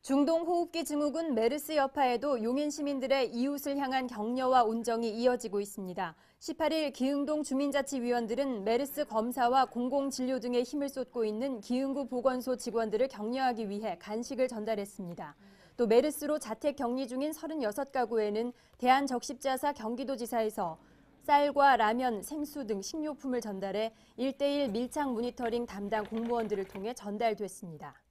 중동 호흡기 증후군 메르스 여파에도 용인 시민들의 이웃을 향한 격려와 온정이 이어지고 있습니다. 18일 기흥동 주민자치위원들은 메르스 검사와 공공진료 등에 힘을 쏟고 있는 기흥구 보건소 직원들을 격려하기 위해 간식을 전달했습니다. 또 메르스로 자택 격리 중인 36가구에는 대한적십자사 경기도지사에서 쌀과 라면, 생수 등 식료품을 전달해 1대1 밀착 모니터링 담당 공무원들을 통해 전달됐습니다.